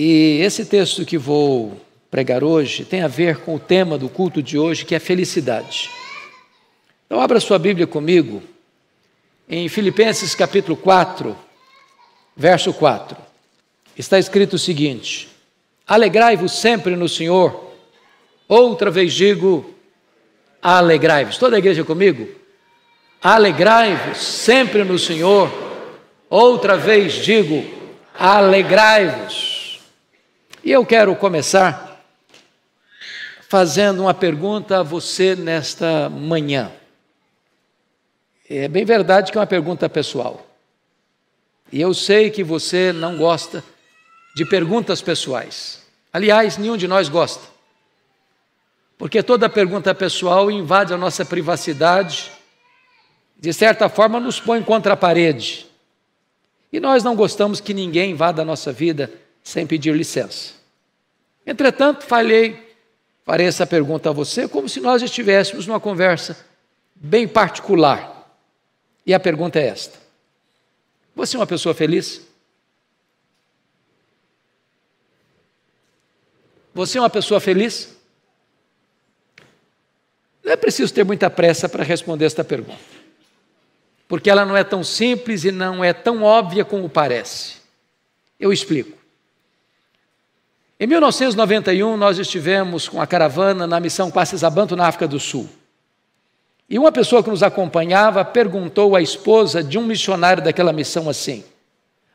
E esse texto que vou pregar hoje tem a ver com o tema do culto de hoje, que é felicidade. Então, abra sua Bíblia comigo em Filipenses capítulo 4, verso 4. Está escrito o seguinte: Alegrai-vos sempre no Senhor. Outra vez digo, alegrai-vos. Toda a igreja comigo? Alegrai-vos sempre no Senhor. Outra vez digo, alegrai-vos. E eu quero começar fazendo uma pergunta a você nesta manhã. É bem verdade que é uma pergunta pessoal. E eu sei que você não gosta de perguntas pessoais. Aliás, nenhum de nós gosta. Porque toda pergunta pessoal invade a nossa privacidade, de certa forma nos põe contra a parede. E nós não gostamos que ninguém invada a nossa vida sem pedir licença. Entretanto, falhei, farei essa pergunta a você como se nós estivéssemos numa conversa bem particular. E a pergunta é esta: Você é uma pessoa feliz? Você é uma pessoa feliz? Não é preciso ter muita pressa para responder esta pergunta, porque ela não é tão simples e não é tão óbvia como parece. Eu explico. Em 1991, nós estivemos com a caravana na missão Kwazisabanto, na África do Sul. E uma pessoa que nos acompanhava perguntou à esposa de um missionário daquela missão assim: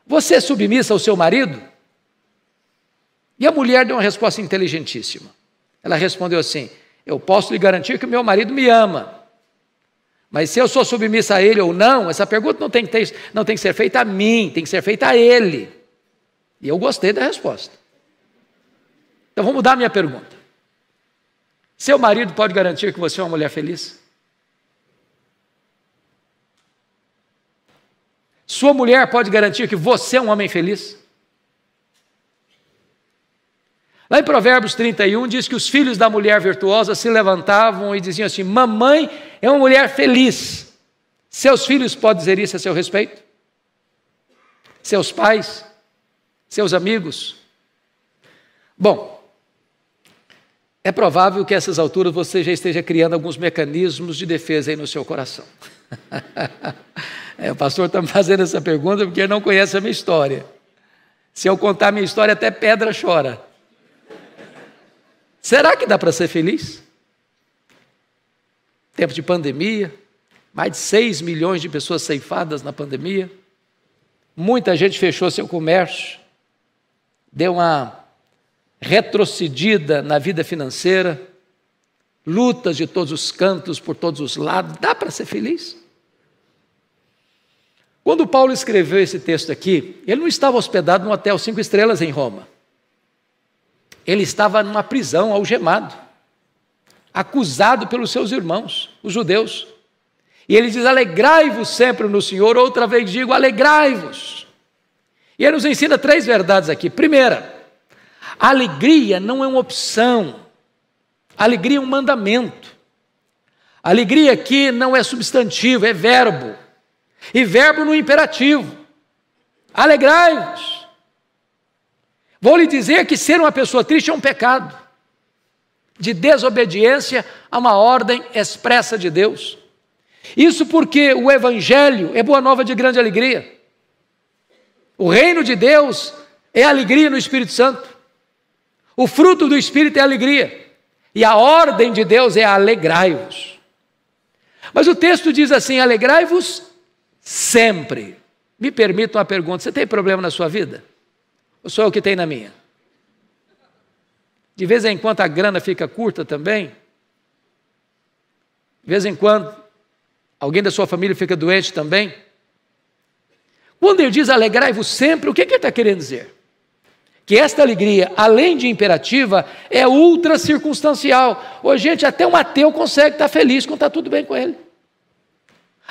Você é submissa ao seu marido? E a mulher deu uma resposta inteligentíssima. Ela respondeu assim: Eu posso lhe garantir que o meu marido me ama. Mas se eu sou submissa a ele ou não, essa pergunta não tem que, ter, não tem que ser feita a mim, tem que ser feita a ele. E eu gostei da resposta. Então vou mudar a minha pergunta. Seu marido pode garantir que você é uma mulher feliz? Sua mulher pode garantir que você é um homem feliz? Lá em Provérbios 31 diz que os filhos da mulher virtuosa se levantavam e diziam assim: Mamãe é uma mulher feliz. Seus filhos podem dizer isso a seu respeito? Seus pais? Seus amigos? Bom, é provável que a essas alturas você já esteja criando alguns mecanismos de defesa aí no seu coração. é, o pastor está me fazendo essa pergunta porque ele não conhece a minha história. Se eu contar a minha história, até pedra chora. Será que dá para ser feliz? Tempo de pandemia, mais de 6 milhões de pessoas ceifadas na pandemia, muita gente fechou seu comércio, deu uma retrocedida na vida financeira, lutas de todos os cantos, por todos os lados, dá para ser feliz? Quando Paulo escreveu esse texto aqui, ele não estava hospedado num hotel cinco estrelas em Roma. Ele estava numa prisão, algemado, acusado pelos seus irmãos, os judeus. E ele diz: Alegrai-vos sempre no Senhor. Outra vez digo: Alegrai-vos. E ele nos ensina três verdades aqui. Primeira, alegria não é uma opção, alegria é um mandamento. alegria aqui não é substantivo, é verbo. E verbo no imperativo. Alegrai-vos. Vou lhe dizer que ser uma pessoa triste é um pecado de desobediência a uma ordem expressa de Deus. Isso porque o Evangelho é boa nova de grande alegria. O reino de Deus é alegria no Espírito Santo. O fruto do Espírito é alegria. E a ordem de Deus é alegrai-vos. Mas o texto diz assim: alegrai-vos sempre. Me permita uma pergunta: você tem problema na sua vida? Ou sou eu que tenho na minha? De vez em quando a grana fica curta também. De vez em quando alguém da sua família fica doente também. Quando ele diz alegrai-vos sempre, o que, que ele está querendo dizer? que esta alegria, além de imperativa, é ultra circunstancial. Ô, gente, até um ateu consegue estar feliz quando está tudo bem com ele.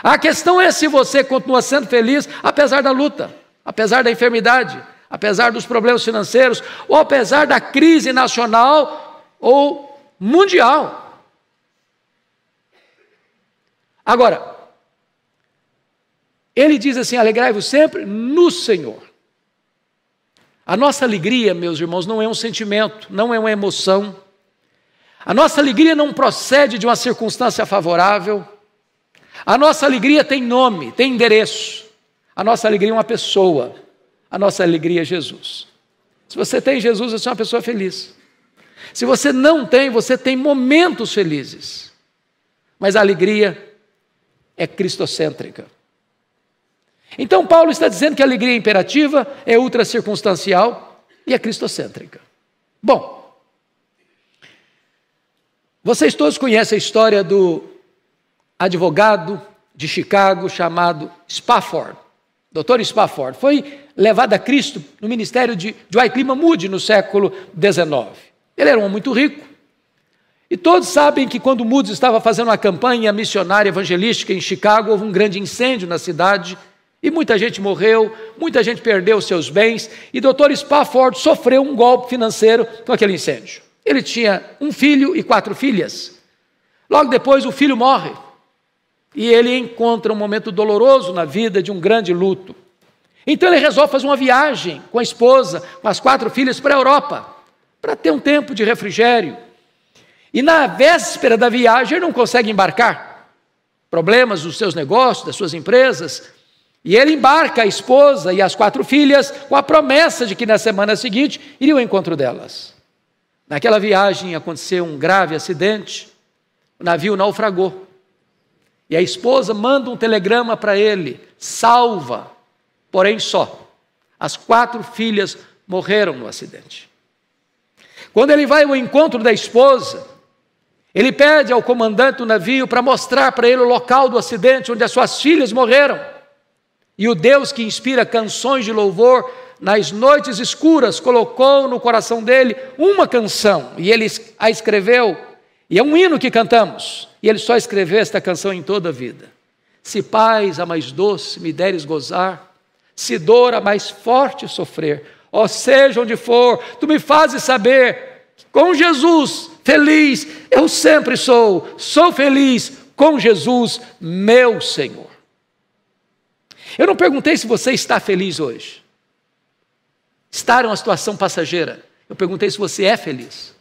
A questão é se você continua sendo feliz apesar da luta, apesar da enfermidade, apesar dos problemas financeiros, ou apesar da crise nacional ou mundial. Agora, ele diz assim: alegrai-vos sempre no Senhor. A nossa alegria, meus irmãos, não é um sentimento, não é uma emoção. A nossa alegria não procede de uma circunstância favorável. A nossa alegria tem nome, tem endereço. A nossa alegria é uma pessoa. A nossa alegria é Jesus. Se você tem Jesus, você é uma pessoa feliz. Se você não tem, você tem momentos felizes. Mas a alegria é cristocêntrica. Então, Paulo está dizendo que a alegria imperativa é ultracircunstancial e é cristocêntrica. Bom, vocês todos conhecem a história do advogado de Chicago chamado Spafford. Dr. Spafford foi levado a Cristo no ministério de Clima Moody no século XIX. Ele era um homem muito rico. E todos sabem que quando Moody estava fazendo uma campanha missionária evangelística em Chicago, houve um grande incêndio na cidade e muita gente morreu, muita gente perdeu seus bens, e Dr. Spafford sofreu um golpe financeiro com aquele incêndio. Ele tinha um filho e quatro filhas. Logo depois, o filho morre. E ele encontra um momento doloroso na vida de um grande luto. Então ele resolve fazer uma viagem com a esposa, com as quatro filhas, para a Europa, para ter um tempo de refrigério. E na véspera da viagem, ele não consegue embarcar. Problemas dos seus negócios, das suas empresas e ele embarca a esposa e as quatro filhas com a promessa de que na semana seguinte iria ao encontro delas. Naquela viagem aconteceu um grave acidente, o navio naufragou. E a esposa manda um telegrama para ele, salva, porém só. As quatro filhas morreram no acidente. Quando ele vai ao encontro da esposa, ele pede ao comandante do navio para mostrar para ele o local do acidente onde as suas filhas morreram. E o Deus que inspira canções de louvor nas noites escuras colocou no coração dele uma canção e ele a escreveu. E é um hino que cantamos. E ele só escreveu esta canção em toda a vida. Se paz a mais doce me deres gozar, se dor a mais forte sofrer, ó seja onde for, tu me fazes saber com Jesus feliz eu sempre sou, sou feliz com Jesus, meu Senhor. Eu não perguntei se você está feliz hoje. Estar é uma situação passageira. Eu perguntei se você é feliz.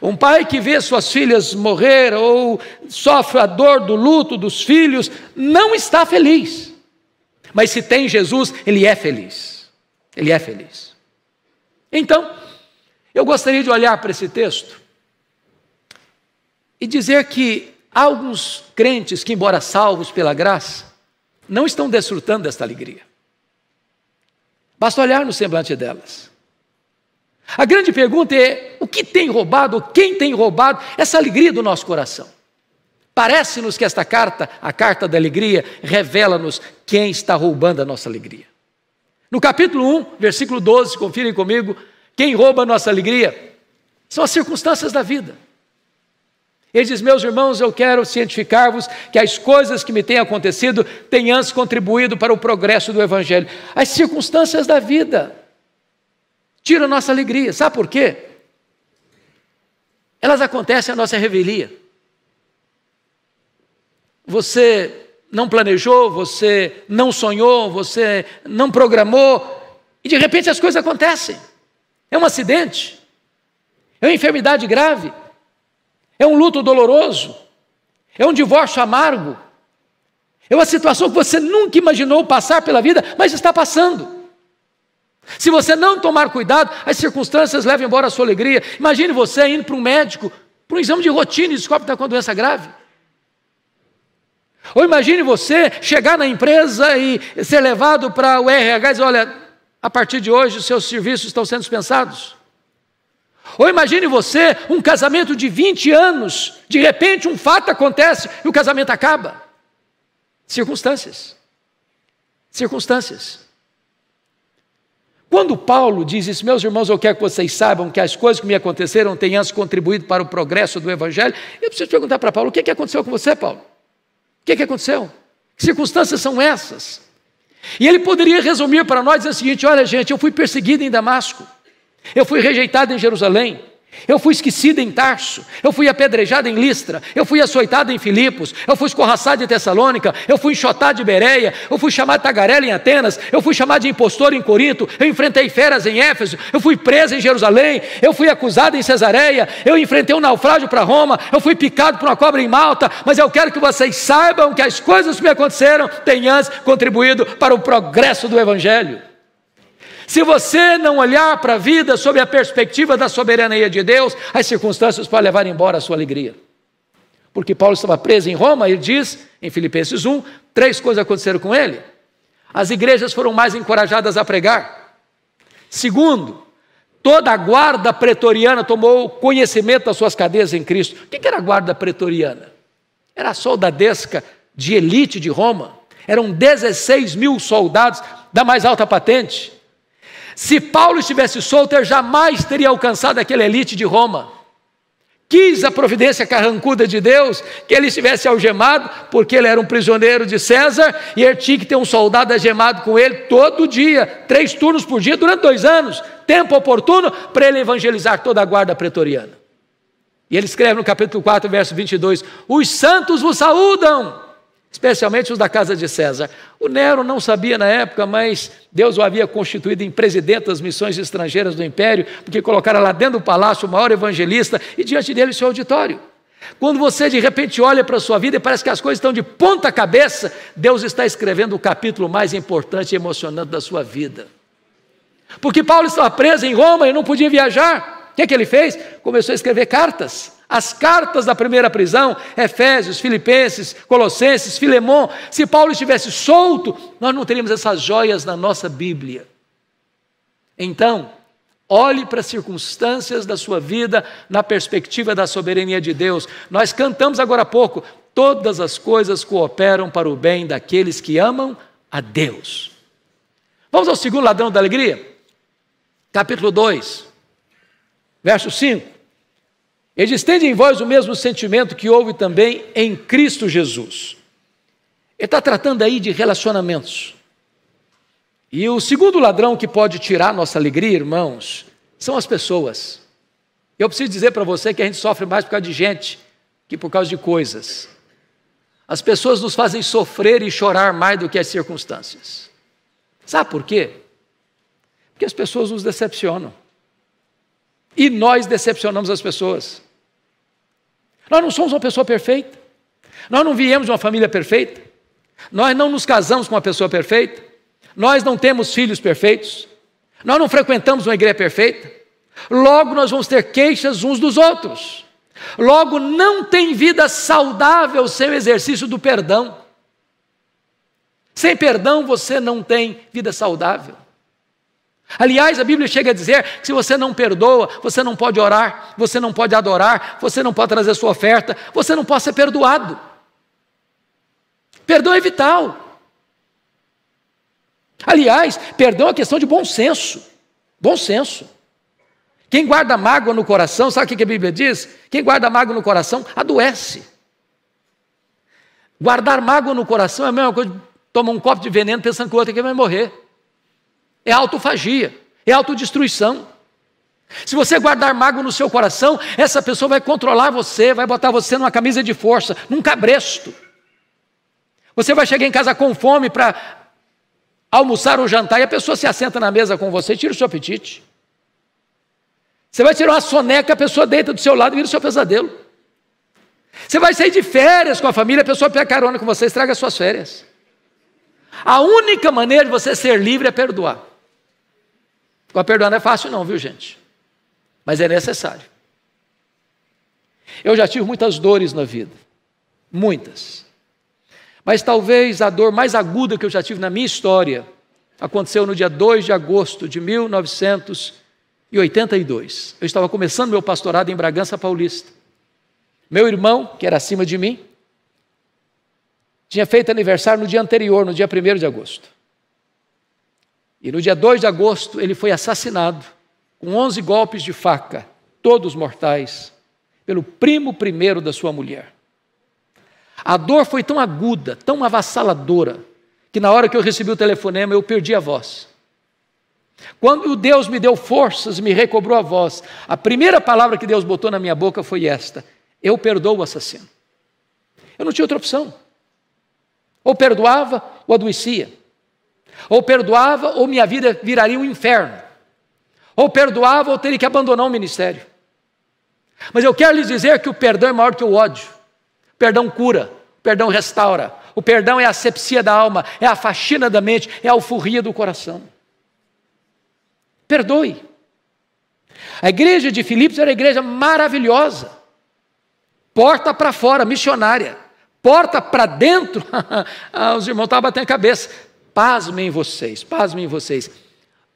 Um pai que vê suas filhas morrer ou sofre a dor do luto dos filhos não está feliz. Mas se tem Jesus, ele é feliz. Ele é feliz. Então, eu gostaria de olhar para esse texto e dizer que há alguns crentes que, embora salvos pela graça, não estão desfrutando desta alegria. Basta olhar no semblante delas. A grande pergunta é: o que tem roubado, quem tem roubado essa alegria do nosso coração? Parece-nos que esta carta, a carta da alegria, revela-nos quem está roubando a nossa alegria. No capítulo 1, versículo 12, confirem comigo: quem rouba a nossa alegria são as circunstâncias da vida. Ele diz: Meus irmãos, eu quero cientificar-vos que as coisas que me têm acontecido têm antes contribuído para o progresso do Evangelho. As circunstâncias da vida tiram nossa alegria. Sabe por quê? Elas acontecem à nossa revelia. Você não planejou, você não sonhou, você não programou, e de repente as coisas acontecem. É um acidente, é uma enfermidade grave, é um luto doloroso. É um divórcio amargo. É uma situação que você nunca imaginou passar pela vida, mas está passando. Se você não tomar cuidado, as circunstâncias levam embora a sua alegria. Imagine você indo para um médico, para um exame de rotina e descobre que está com uma doença grave. Ou imagine você chegar na empresa e ser levado para o RH e dizer: olha, a partir de hoje os seus serviços estão sendo dispensados. Ou imagine você um casamento de 20 anos, de repente um fato acontece e o casamento acaba. Circunstâncias. Circunstâncias. Quando Paulo diz isso, meus irmãos, eu quero que vocês saibam que as coisas que me aconteceram tenham contribuído para o progresso do Evangelho, eu preciso perguntar para Paulo: o que, que aconteceu com você, Paulo? O que, que aconteceu? Que circunstâncias são essas? E ele poderia resumir para nós dizendo o seguinte: olha, gente, eu fui perseguido em Damasco. Eu fui rejeitado em Jerusalém. Eu fui esquecido em Tarso, eu fui apedrejado em Listra, eu fui açoitado em Filipos, eu fui escorraçado em Tessalônica, eu fui enxotado de Bereia, eu fui chamado de tagarela em Atenas, eu fui chamado de impostor em Corinto, eu enfrentei feras em Éfeso, eu fui preso em Jerusalém, eu fui acusado em Cesareia, eu enfrentei um naufrágio para Roma, eu fui picado por uma cobra em Malta, mas eu quero que vocês saibam que as coisas que me aconteceram têm antes contribuído para o progresso do Evangelho. Se você não olhar para a vida sob a perspectiva da soberania de Deus, as circunstâncias podem levar embora a sua alegria. Porque Paulo estava preso em Roma, ele diz, em Filipenses 1, três coisas aconteceram com ele. As igrejas foram mais encorajadas a pregar. Segundo, toda a guarda pretoriana tomou conhecimento das suas cadeias em Cristo. O que era a guarda pretoriana? Era a soldadesca de elite de Roma. Eram 16 mil soldados da mais alta patente. Se Paulo estivesse solto, ele jamais teria alcançado aquela elite de Roma. Quis a providência carrancuda de Deus que ele estivesse algemado, porque ele era um prisioneiro de César e ele tinha que ter um soldado algemado com ele todo dia, três turnos por dia, durante dois anos, tempo oportuno para ele evangelizar toda a guarda pretoriana. E ele escreve no capítulo 4, verso 22: Os santos vos saúdam especialmente os da casa de César. O Nero não sabia na época, mas Deus o havia constituído em presidente das missões estrangeiras do império, porque colocara lá dentro do palácio o maior evangelista e diante dele o seu auditório. Quando você de repente olha para a sua vida e parece que as coisas estão de ponta cabeça, Deus está escrevendo o capítulo mais importante e emocionante da sua vida. Porque Paulo estava preso em Roma e não podia viajar. O que, é que ele fez? Começou a escrever cartas as cartas da primeira prisão, Efésios, Filipenses, Colossenses, Filemon, se Paulo estivesse solto, nós não teríamos essas joias na nossa Bíblia. Então, Olhe para as circunstâncias da sua vida na perspectiva da soberania de Deus. Nós cantamos agora há pouco: todas as coisas cooperam para o bem daqueles que amam a Deus. Vamos ao segundo ladrão da alegria, capítulo 2, verso 5 estende em vós o mesmo sentimento que houve também em Cristo Jesus. Ele está tratando aí de relacionamentos. E o segundo ladrão que pode tirar nossa alegria, irmãos, são as pessoas. Eu preciso dizer para você que a gente sofre mais por causa de gente que por causa de coisas. As pessoas nos fazem sofrer e chorar mais do que as circunstâncias. Sabe por quê? Porque as pessoas nos decepcionam. E nós decepcionamos as pessoas. Nós não somos uma pessoa perfeita. Nós não viemos de uma família perfeita. Nós não nos casamos com uma pessoa perfeita. Nós não temos filhos perfeitos. Nós não frequentamos uma igreja perfeita. Logo, nós vamos ter queixas uns dos outros. Logo, não tem vida saudável sem o exercício do perdão. Sem perdão, você não tem vida saudável. Aliás, a Bíblia chega a dizer que se você não perdoa, você não pode orar, você não pode adorar, você não pode trazer sua oferta, você não pode ser perdoado. Perdão é vital. Aliás, perdão é questão de bom senso. Bom senso. Quem guarda mágoa no coração, sabe o que a Bíblia diz? Quem guarda mágoa no coração adoece. Guardar mágoa no coração é a mesma coisa de tomar um copo de veneno pensando que o outro aqui é vai morrer. É autofagia, é autodestruição. Se você guardar mágoa no seu coração, essa pessoa vai controlar você, vai botar você numa camisa de força, num cabresto. Você vai chegar em casa com fome para almoçar ou jantar e a pessoa se assenta na mesa com você, tira o seu apetite. Você vai tirar uma soneca, a pessoa deita do seu lado e vira o seu pesadelo. Você vai sair de férias com a família, a pessoa pega carona com você, estraga suas férias. A única maneira de você ser livre é perdoar. Agora, perdoar não é fácil, não, viu, gente? Mas é necessário. Eu já tive muitas dores na vida, muitas. Mas talvez a dor mais aguda que eu já tive na minha história aconteceu no dia 2 de agosto de 1982. Eu estava começando meu pastorado em Bragança Paulista. Meu irmão, que era acima de mim, tinha feito aniversário no dia anterior, no dia 1 de agosto. E no dia 2 de agosto ele foi assassinado com 11 golpes de faca, todos mortais, pelo primo primeiro da sua mulher. A dor foi tão aguda, tão avassaladora, que na hora que eu recebi o telefonema eu perdi a voz. Quando Deus me deu forças, me recobrou a voz, a primeira palavra que Deus botou na minha boca foi esta: Eu perdoo o assassino. Eu não tinha outra opção. Ou perdoava ou adoecia. Ou perdoava, ou minha vida viraria um inferno. Ou perdoava, ou teria que abandonar o ministério. Mas eu quero lhes dizer que o perdão é maior que o ódio. O perdão cura, o perdão restaura. O perdão é a sepsia da alma, é a faxina da mente, é a alforria do coração. Perdoe. A igreja de Filipos era uma igreja maravilhosa. Porta para fora, missionária. Porta para dentro, ah, os irmãos estavam batendo a cabeça. Pasmem vocês, pasmem vocês.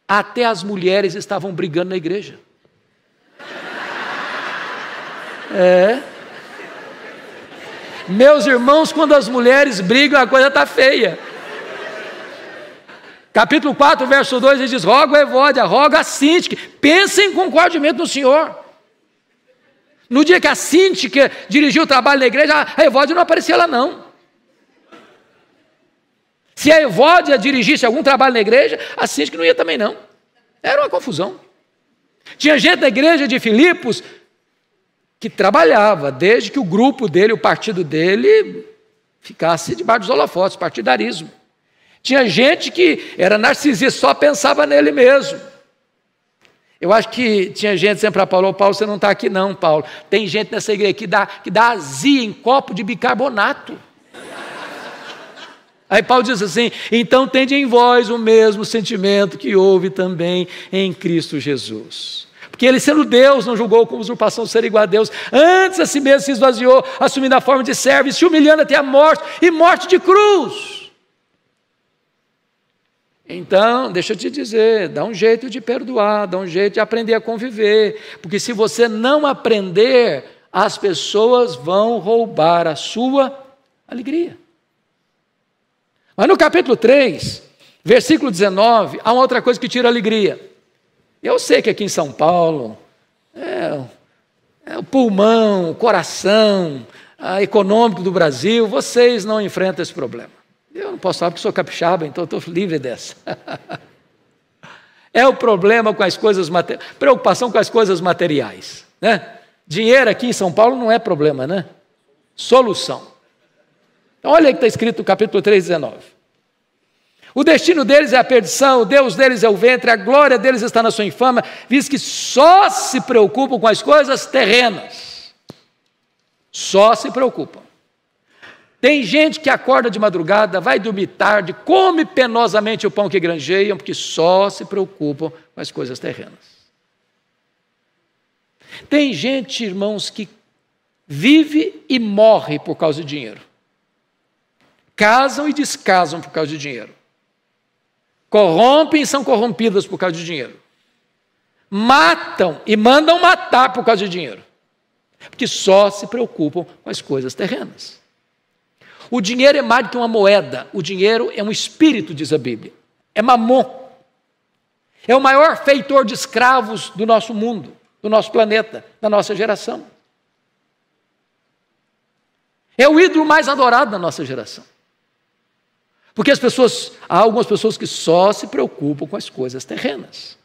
Até as mulheres estavam brigando na igreja. É. Meus irmãos, quando as mulheres brigam, a coisa está feia. Capítulo 4, verso 2, ele diz: Roga a Evódia, roga a Sintique, pensem concordemente no Senhor. No dia que a Sintique dirigiu o trabalho na igreja, a Evódia não aparecia lá, não. Se a Evódia dirigisse algum trabalho na igreja, a que não ia também não. Era uma confusão. Tinha gente da igreja de Filipos que trabalhava desde que o grupo dele, o partido dele, ficasse debaixo dos holofotes, partidarismo. Tinha gente que era narcisista, só pensava nele mesmo. Eu acho que tinha gente sempre para Paulo, Paulo, você não está aqui não, Paulo. Tem gente nessa igreja que dá, que dá azia em copo de bicarbonato. Aí Paulo diz assim: então tende em vós o mesmo sentimento que houve também em Cristo Jesus. Porque ele, sendo Deus, não julgou como usurpação ser igual a Deus, antes a si mesmo se esvaziou, assumindo a forma de servo, e se humilhando até a morte e morte de cruz. Então, deixa eu te dizer, dá um jeito de perdoar, dá um jeito de aprender a conviver, porque se você não aprender, as pessoas vão roubar a sua alegria. Mas no capítulo 3, versículo 19, há uma outra coisa que tira alegria. Eu sei que aqui em São Paulo, é, é o pulmão, o coração a, econômico do Brasil, vocês não enfrentam esse problema. Eu não posso falar porque sou capixaba, então estou livre dessa. é o problema com as coisas materiais, preocupação com as coisas materiais. Né? Dinheiro aqui em São Paulo não é problema, né? Solução. Então, olha tá o que está escrito no capítulo 3, 19. O destino deles é a perdição, o Deus deles é o ventre, a glória deles está na sua infama, visto que só se preocupam com as coisas terrenas. Só se preocupam. Tem gente que acorda de madrugada, vai dormir tarde, come penosamente o pão que granjeiam, porque só se preocupam com as coisas terrenas. Tem gente, irmãos, que vive e morre por causa de dinheiro casam e descasam por causa de dinheiro. Corrompem e são corrompidas por causa de dinheiro. Matam e mandam matar por causa de dinheiro. Porque só se preocupam com as coisas terrenas. O dinheiro é mais do que uma moeda, o dinheiro é um espírito, diz a Bíblia. É mamon. É o maior feitor de escravos do nosso mundo, do nosso planeta, da nossa geração. É o ídolo mais adorado da nossa geração. Porque as pessoas, há algumas pessoas que só se preocupam com as coisas terrenas.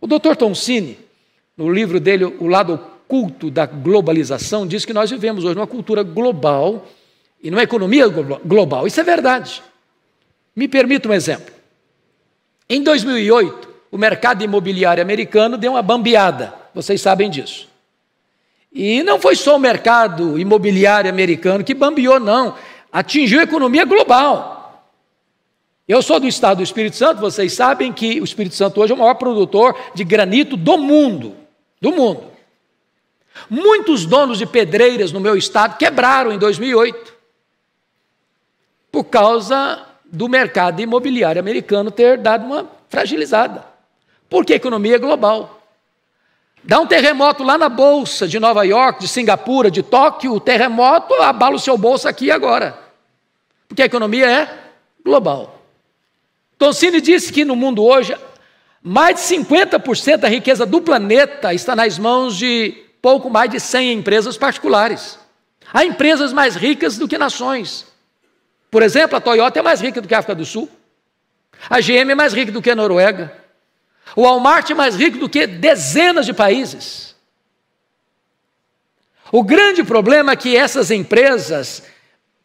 O Dr. Toncini, no livro dele O Lado Oculto da Globalização, diz que nós vivemos hoje numa cultura global e numa economia global. Isso é verdade. Me permita um exemplo. Em 2008, o mercado imobiliário americano deu uma bambeada, vocês sabem disso. E não foi só o mercado imobiliário americano que bambeou, não atingiu a economia global. Eu sou do estado do Espírito Santo, vocês sabem que o Espírito Santo hoje é o maior produtor de granito do mundo. Do mundo. Muitos donos de pedreiras no meu estado quebraram em 2008 por causa do mercado imobiliário americano ter dado uma fragilizada. Porque a economia é global. Dá um terremoto lá na bolsa de Nova York, de Singapura, de Tóquio, o terremoto abala o seu bolso aqui agora porque a economia é global. Toncini disse que no mundo hoje, mais de 50% da riqueza do planeta está nas mãos de pouco mais de 100 empresas particulares. Há empresas mais ricas do que nações. Por exemplo, a Toyota é mais rica do que a África do Sul. A GM é mais rica do que a Noruega. O Walmart é mais rico do que dezenas de países. O grande problema é que essas empresas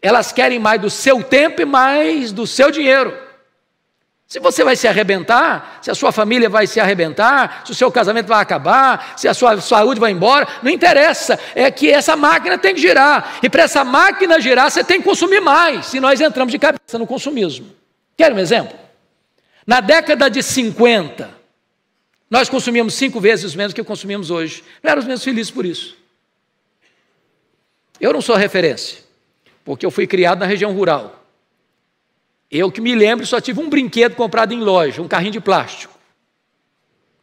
elas querem mais do seu tempo e mais do seu dinheiro. Se você vai se arrebentar, se a sua família vai se arrebentar, se o seu casamento vai acabar, se a sua saúde vai embora, não interessa. É que essa máquina tem que girar. E para essa máquina girar, você tem que consumir mais. E nós entramos de cabeça no consumismo. Quer um exemplo? Na década de 50, nós consumíamos cinco vezes menos que consumimos hoje. Não éramos menos felizes por isso. Eu não sou referência porque eu fui criado na região rural. Eu que me lembro, só tive um brinquedo comprado em loja, um carrinho de plástico.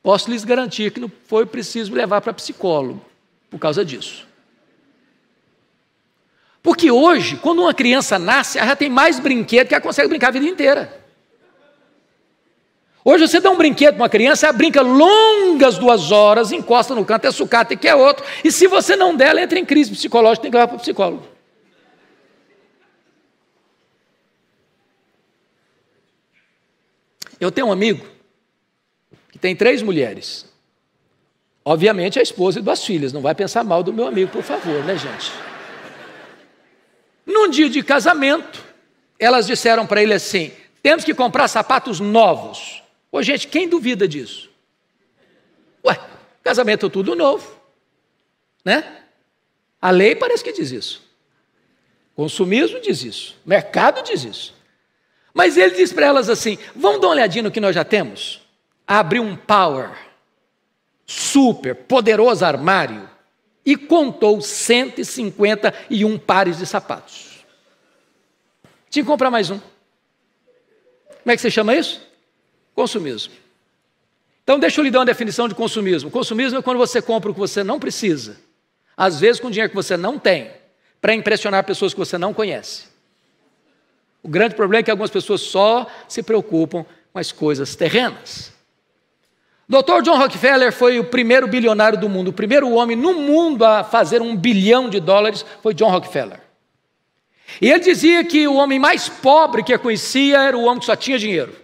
Posso lhes garantir que não foi preciso levar para psicólogo por causa disso. Porque hoje, quando uma criança nasce, ela já tem mais brinquedo que ela consegue brincar a vida inteira. Hoje você dá um brinquedo para uma criança, ela brinca longas duas horas, encosta no canto, é sucata e quer outro. E se você não der, ela entra em crise psicológica, tem que levar para o psicólogo. Eu tenho um amigo que tem três mulheres. Obviamente, a esposa e duas filhas. Não vai pensar mal do meu amigo, por favor, né, gente? Num dia de casamento, elas disseram para ele assim: temos que comprar sapatos novos. Ô, gente, quem duvida disso? Ué, casamento é tudo novo, né? A lei parece que diz isso. Consumismo diz isso. Mercado diz isso. Mas ele diz para elas assim: vamos dar uma olhadinha no que nós já temos? Abriu um power, super poderoso armário e contou 151 pares de sapatos. Tinha que comprar mais um. Como é que você chama isso? Consumismo. Então, deixa eu lhe dar uma definição de consumismo. Consumismo é quando você compra o que você não precisa, às vezes com dinheiro que você não tem, para impressionar pessoas que você não conhece. O grande problema é que algumas pessoas só se preocupam com as coisas terrenas. Dr. John Rockefeller foi o primeiro bilionário do mundo, o primeiro homem no mundo a fazer um bilhão de dólares foi John Rockefeller. E ele dizia que o homem mais pobre que a conhecia era o homem que só tinha dinheiro.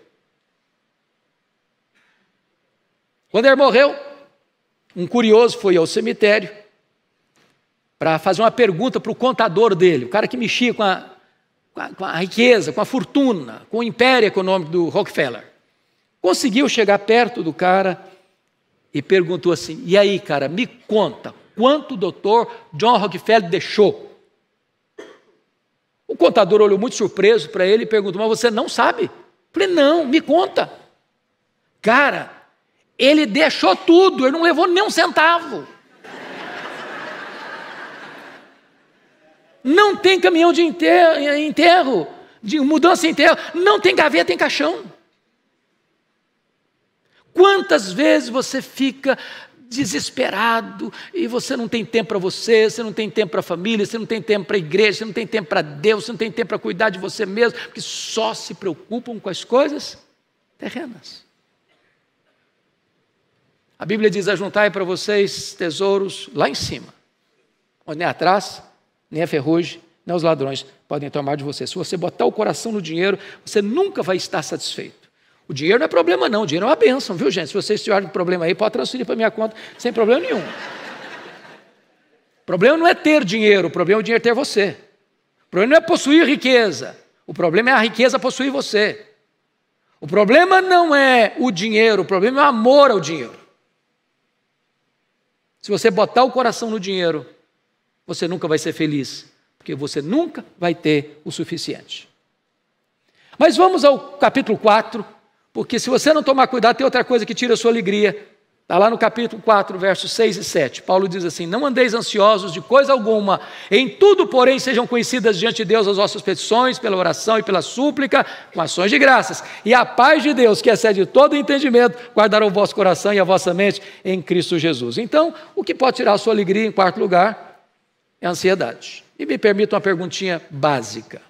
Quando ele morreu, um curioso foi ao cemitério para fazer uma pergunta para o contador dele, o cara que mexia com a, com a, com a riqueza, com a fortuna, com o império econômico do Rockefeller. Conseguiu chegar perto do cara e perguntou assim: E aí, cara, me conta, quanto o doutor John Rockefeller deixou? O contador olhou muito surpreso para ele e perguntou: Mas você não sabe? Eu falei: Não, me conta. Cara, ele deixou tudo, ele não levou nem um centavo. Não tem caminhão de enterro, eh, enterro de mudança de enterro, não tem gaveta tem caixão. Quantas vezes você fica desesperado e você não tem tempo para você, você não tem tempo para a família, você não tem tempo para a igreja, você não tem tempo para Deus, você não tem tempo para cuidar de você mesmo, porque só se preocupam com as coisas terrenas. A Bíblia diz: ajuntai para vocês tesouros lá em cima, onde é atrás nem a é ferrugem, nem é os ladrões podem tomar de você. Se você botar o coração no dinheiro, você nunca vai estar satisfeito. O dinheiro não é problema, não. O dinheiro é uma bênção, viu, gente? Se vocês tiverem um problema aí, pode transferir para minha conta sem problema nenhum. o problema não é ter dinheiro, o problema é o dinheiro ter você. O problema não é possuir riqueza, o problema é a riqueza possuir você. O problema não é o dinheiro, o problema é o amor ao dinheiro. Se você botar o coração no dinheiro, você nunca vai ser feliz, porque você nunca vai ter o suficiente. Mas vamos ao capítulo 4, porque se você não tomar cuidado, tem outra coisa que tira a sua alegria. Está lá no capítulo 4, versos 6 e 7. Paulo diz assim: Não andeis ansiosos de coisa alguma, em tudo, porém, sejam conhecidas diante de Deus as vossas petições, pela oração e pela súplica, com ações de graças. E a paz de Deus, que excede todo entendimento, guardará o vosso coração e a vossa mente em Cristo Jesus. Então, o que pode tirar a sua alegria, em quarto lugar, é a ansiedade. E me permita uma perguntinha básica.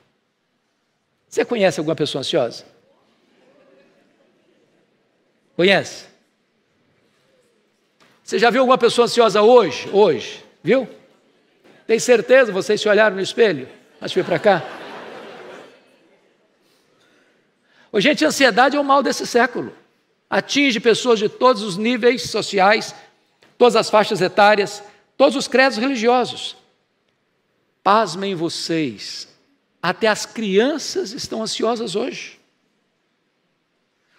Você conhece alguma pessoa ansiosa? Conhece? Você já viu alguma pessoa ansiosa hoje? Hoje, viu? Tem certeza? Vocês se olharam no espelho? Mas de vir para cá? Ô, gente, a ansiedade é o mal desse século. Atinge pessoas de todos os níveis sociais, todas as faixas etárias, todos os credos religiosos. Pasmem vocês, até as crianças estão ansiosas hoje.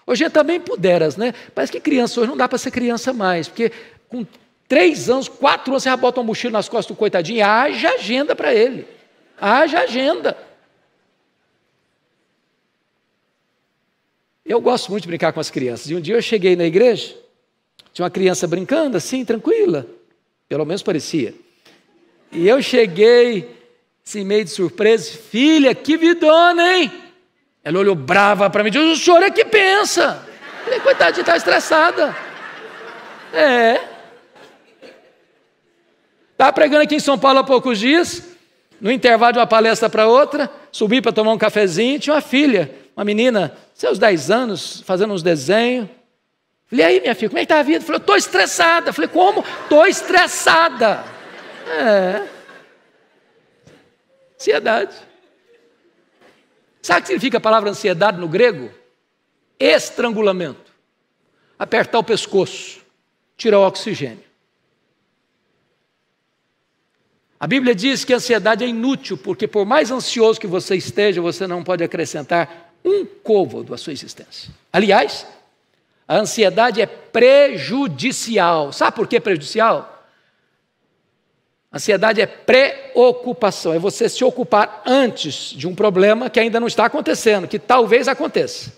Hoje é também puderas, né? Parece que criança hoje não dá para ser criança mais, porque com três anos, quatro anos, você já bota uma mochila nas costas do coitadinho e haja agenda para ele. Haja agenda. Eu gosto muito de brincar com as crianças. E um dia eu cheguei na igreja, tinha uma criança brincando assim, tranquila, pelo menos parecia. E eu cheguei, assim, meio de surpresa, filha, que vidona, hein? Ela olhou brava para mim e disse: o senhor é que pensa. Eu falei, coitadinha, está estressada. É. Estava pregando aqui em São Paulo há poucos dias, no intervalo de uma palestra para outra, subi para tomar um cafezinho, tinha uma filha, uma menina, seus 10 anos, fazendo uns desenhos. Falei, aí minha filha, como é que está a vida? Falei, estou estressada. Falei, como? Estou estressada. É. Ansiedade. Sabe o que significa a palavra ansiedade no grego? Estrangulamento. Apertar o pescoço, tirar o oxigênio. A Bíblia diz que a ansiedade é inútil, porque por mais ansioso que você esteja, você não pode acrescentar um côvado à sua existência. Aliás, a ansiedade é prejudicial. Sabe por que prejudicial? Ansiedade é preocupação, é você se ocupar antes de um problema que ainda não está acontecendo, que talvez aconteça.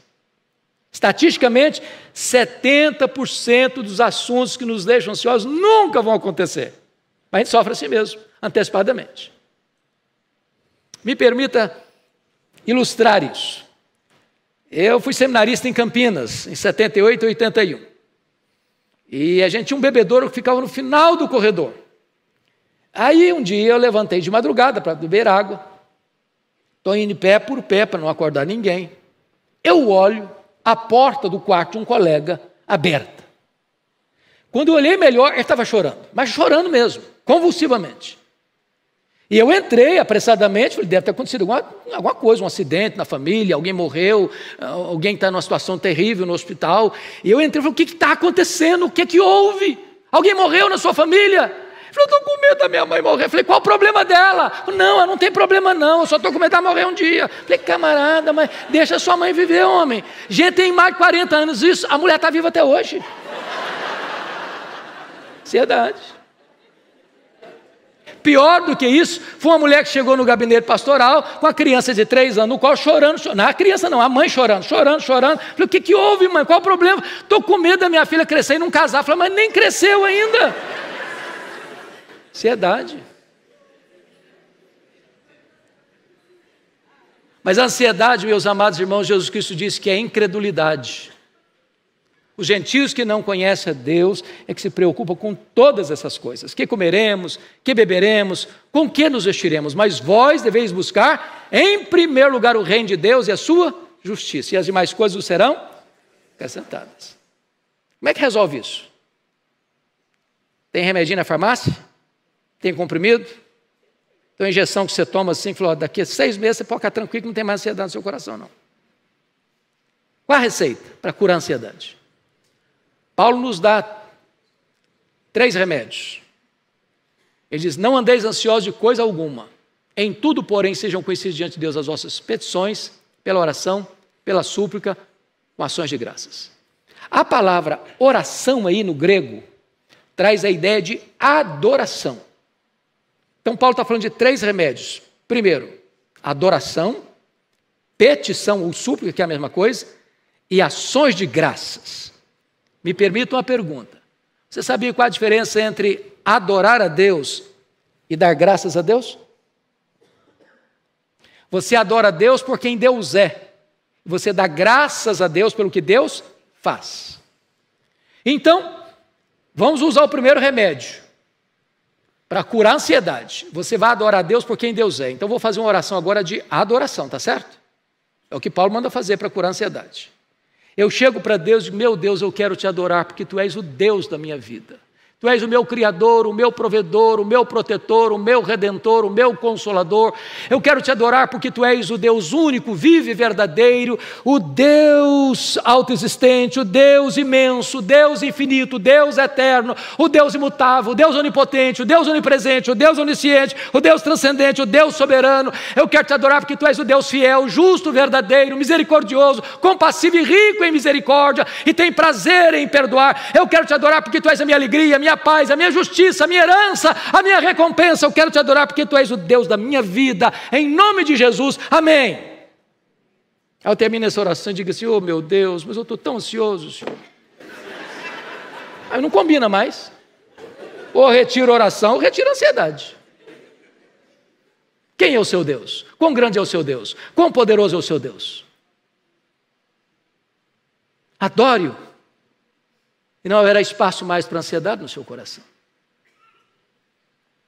Estatisticamente, 70% dos assuntos que nos deixam ansiosos nunca vão acontecer. Mas a gente sofre assim mesmo, antecipadamente. Me permita ilustrar isso. Eu fui seminarista em Campinas, em 78 e 81. E a gente tinha um bebedouro que ficava no final do corredor. Aí um dia eu levantei de madrugada para beber água. Estou indo pé por pé para não acordar ninguém. Eu olho a porta do quarto de um colega aberta. Quando eu olhei melhor, ele estava chorando, mas chorando mesmo, convulsivamente. E eu entrei apressadamente, falei, deve ter acontecido alguma, alguma coisa, um acidente na família, alguém morreu, alguém está numa situação terrível no hospital. E eu entrei e falei, o que está acontecendo? O que, que houve? Alguém morreu na sua família? Eu estou com medo da minha mãe morrer. Eu falei, qual o problema dela? Não, ela não tem problema não, eu só estou com medo dela morrer um dia. Eu falei, camarada, mas deixa sua mãe viver, homem. Gente, tem mais de 40 anos isso, a mulher está viva até hoje. Ansiedade. Pior do que isso, foi uma mulher que chegou no gabinete pastoral com a criança de três anos, no qual chorando, chorando. Não, a criança não, a mãe chorando, chorando, chorando. Falei, o que, que houve, mãe? Qual o problema? Estou com medo da minha filha crescer e não casar. Falei, mas nem cresceu ainda. Ansiedade. Mas a ansiedade, meus amados irmãos, Jesus Cristo disse que é incredulidade. Os gentios que não conhecem a Deus é que se preocupam com todas essas coisas: que comeremos, que beberemos, com que nos vestiremos. Mas vós deveis buscar, em primeiro lugar, o reino de Deus e a sua justiça, e as demais coisas serão acrescentadas. Como é que resolve isso? Tem remedinho na farmácia? Tem comprimido? Então, a injeção que você toma assim, falou, daqui a seis meses você pode ficar tranquilo que não tem mais ansiedade no seu coração, não. Qual a receita para curar a ansiedade? Paulo nos dá três remédios. Ele diz: Não andeis ansiosos de coisa alguma. Em tudo, porém, sejam conhecidos diante de Deus as vossas petições, pela oração, pela súplica, com ações de graças. A palavra oração aí no grego traz a ideia de adoração. Então, Paulo está falando de três remédios. Primeiro, adoração, petição ou súplica, que é a mesma coisa, e ações de graças. Me permita uma pergunta. Você sabia qual a diferença entre adorar a Deus e dar graças a Deus? Você adora a Deus por quem Deus é. Você dá graças a Deus pelo que Deus faz. Então, vamos usar o primeiro remédio para curar a ansiedade. Você vai adorar a Deus por quem Deus é. Então vou fazer uma oração agora de adoração, tá certo? É o que Paulo manda fazer para curar a ansiedade. Eu chego para Deus e digo: Meu Deus, eu quero te adorar porque tu és o Deus da minha vida. Tu és o meu Criador, o meu provedor, o meu protetor, o meu redentor, o meu consolador. Eu quero te adorar porque tu és o Deus único, vivo e verdadeiro, o Deus autoexistente, o Deus imenso, o Deus infinito, o Deus eterno, o Deus imutável, o Deus onipotente, o Deus onipresente, o Deus onisciente, o Deus transcendente, o Deus soberano. Eu quero te adorar porque tu és o Deus fiel, justo, verdadeiro, misericordioso, compassivo e rico em misericórdia e tem prazer em perdoar. Eu quero te adorar porque tu és a minha alegria, a minha minha paz, a minha justiça, a minha herança, a minha recompensa. Eu quero te adorar porque tu és o Deus da minha vida. Em nome de Jesus, amém. Aí eu termino essa oração e digo assim: Oh meu Deus, mas eu estou tão ansioso, Senhor. Aí não combina mais. Ou retiro oração, ou retiro ansiedade. Quem é o seu Deus? Quão grande é o seu Deus? Quão poderoso é o seu Deus? Adoro. o e não haverá espaço mais para ansiedade no seu coração.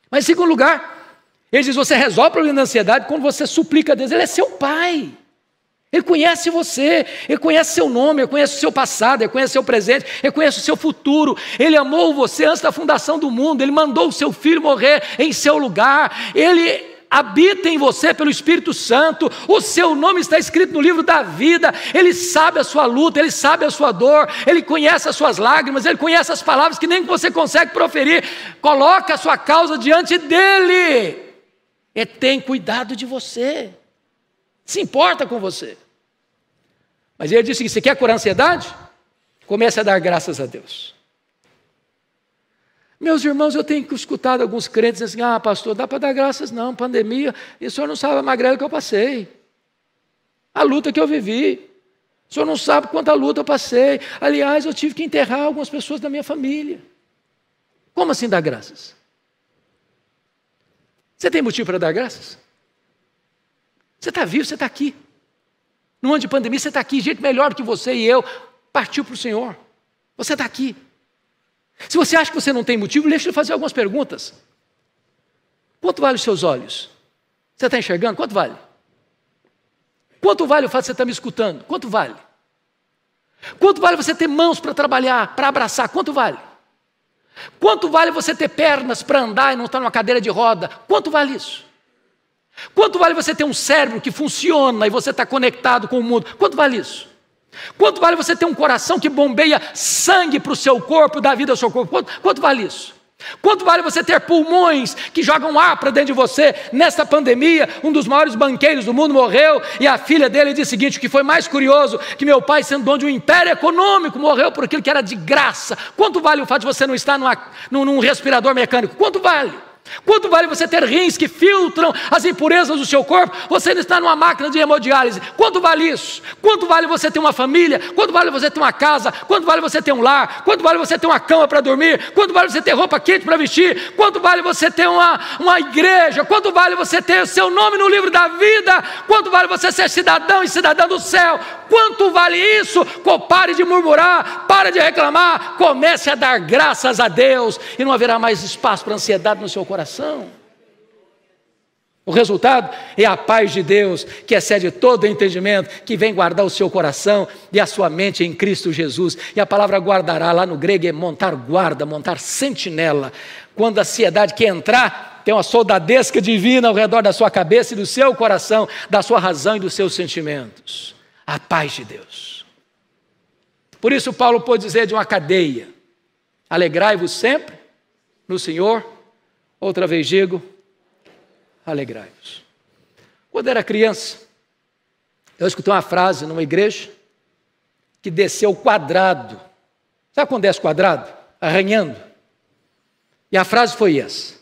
Mas, em segundo lugar, ele diz: você resolve o problema da ansiedade quando você suplica a Deus. Ele é seu pai. Ele conhece você, ele conhece seu nome, ele conhece o seu passado, ele conhece o seu presente, ele conhece o seu futuro. Ele amou você antes da fundação do mundo, ele mandou o seu filho morrer em seu lugar. Ele habita em você pelo Espírito Santo, o seu nome está escrito no livro da vida, ele sabe a sua luta, ele sabe a sua dor, ele conhece as suas lágrimas, ele conhece as palavras que nem você consegue proferir, coloca a sua causa diante dele, e é, tem cuidado de você, se importa com você. Mas ele disse que você quer curar a ansiedade? Comece a dar graças a Deus. Meus irmãos, eu tenho escutado alguns crentes assim: ah, pastor, dá para dar graças não, pandemia, e o senhor não sabe a magrela que eu passei, a luta que eu vivi, o senhor não sabe quanta luta eu passei. Aliás, eu tive que enterrar algumas pessoas da minha família. Como assim dar graças? Você tem motivo para dar graças? Você está vivo, você está aqui. No ano de pandemia, você está aqui, gente melhor que você e eu, partiu para o Senhor. Você está aqui. Se você acha que você não tem motivo, deixa eu fazer algumas perguntas. Quanto vale os seus olhos? Você está enxergando? Quanto vale? Quanto vale o fato de você estar tá me escutando? Quanto vale? Quanto vale você ter mãos para trabalhar, para abraçar? Quanto vale? Quanto vale você ter pernas para andar e não estar tá numa cadeira de roda? Quanto vale isso? Quanto vale você ter um cérebro que funciona e você está conectado com o mundo? Quanto vale isso? Quanto vale você ter um coração que bombeia sangue para o seu corpo, dá vida ao seu corpo? Quanto, quanto vale isso? Quanto vale você ter pulmões que jogam ar para dentro de você? Nesta pandemia, um dos maiores banqueiros do mundo morreu e a filha dele disse o seguinte: o que foi mais curioso, que meu pai, sendo dono de um império econômico, morreu por aquilo que era de graça. Quanto vale o fato de você não estar numa, num, num respirador mecânico? Quanto vale? Quanto vale você ter rins que filtram as impurezas do seu corpo? Você ainda está numa máquina de hemodiálise. Quanto vale isso? Quanto vale você ter uma família? Quanto vale você ter uma casa? Quanto vale você ter um lar? Quanto vale você ter uma cama para dormir? Quanto vale você ter roupa quente para vestir? Quanto vale você ter uma, uma igreja? Quanto vale você ter seu nome no livro da vida? Quanto vale você ser cidadão e cidadã do céu? Quanto vale isso? Pare de murmurar, pare de reclamar, comece a dar graças a Deus e não haverá mais espaço para ansiedade no seu coração coração. O resultado é a paz de Deus, que excede todo entendimento, que vem guardar o seu coração e a sua mente em Cristo Jesus. E a palavra guardará, lá no grego, é montar guarda, montar sentinela. Quando a ansiedade quer entrar, tem uma soldadesca divina ao redor da sua cabeça e do seu coração, da sua razão e dos seus sentimentos. A paz de Deus. Por isso, Paulo pôde dizer de uma cadeia: alegrai-vos sempre no Senhor Outra vez digo: alegrai-vos. Quando era criança, eu escutei uma frase numa igreja que desceu quadrado. Sabe quando desce quadrado? Arranhando. E a frase foi essa: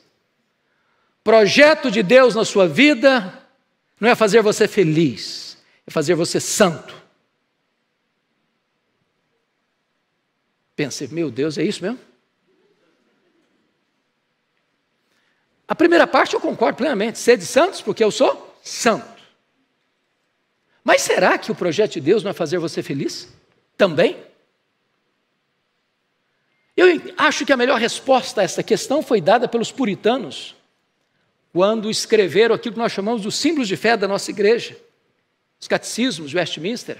Projeto de Deus na sua vida não é fazer você feliz, é fazer você santo. Pensei, meu Deus, é isso mesmo? A primeira parte eu concordo plenamente, ser de santos, porque eu sou santo. Mas será que o projeto de Deus não é fazer você feliz? Também? Eu acho que a melhor resposta a essa questão foi dada pelos puritanos, quando escreveram aquilo que nós chamamos dos símbolos de fé da nossa igreja, os catecismos de Westminster,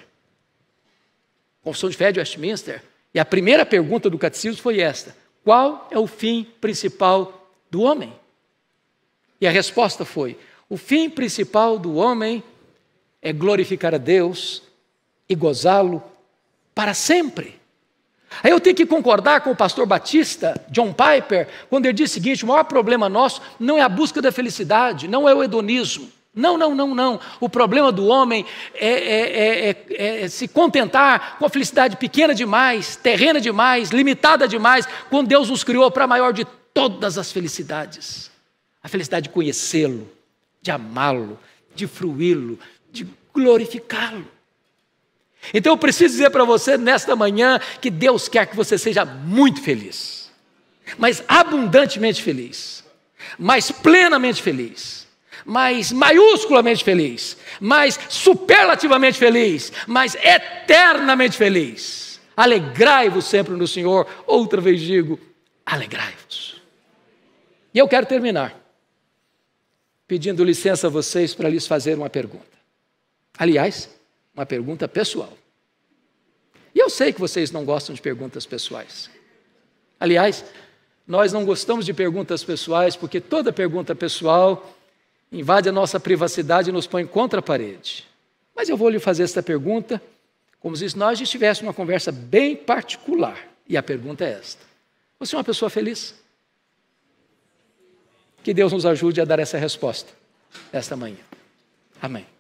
Confissão de Fé de Westminster. E a primeira pergunta do catecismo foi esta: qual é o fim principal do homem? E a resposta foi: o fim principal do homem é glorificar a Deus e gozá-lo para sempre. Aí eu tenho que concordar com o pastor Batista, John Piper, quando ele diz o seguinte: o maior problema nosso não é a busca da felicidade, não é o hedonismo. Não, não, não, não. O problema do homem é, é, é, é, se contentar com a felicidade pequena demais, terrena demais, limitada demais, quando Deus nos criou para a maior de todas as felicidades a felicidade de conhecê-lo, de amá-lo, de fruí-lo, de glorificá-lo. Então eu preciso dizer para você nesta manhã que Deus quer que você seja muito feliz, mas abundantemente feliz, mas plenamente feliz, mas maiúsculamente feliz, mas superlativamente feliz, mas eternamente feliz. Alegrai-vos sempre no Senhor, outra vez digo, alegrai-vos. E eu quero terminar pedindo licença a vocês para lhes fazer uma pergunta. Aliás, uma pergunta pessoal. E eu sei que vocês não gostam de perguntas pessoais. Aliás, nós não gostamos de perguntas pessoais porque toda pergunta pessoal invade a nossa privacidade e nos põe contra a parede. Mas eu vou lhe fazer esta pergunta como se nós estivéssemos numa conversa bem particular. E a pergunta é esta: Você é uma pessoa feliz? Que Deus nos ajude a dar essa resposta esta manhã. Amém.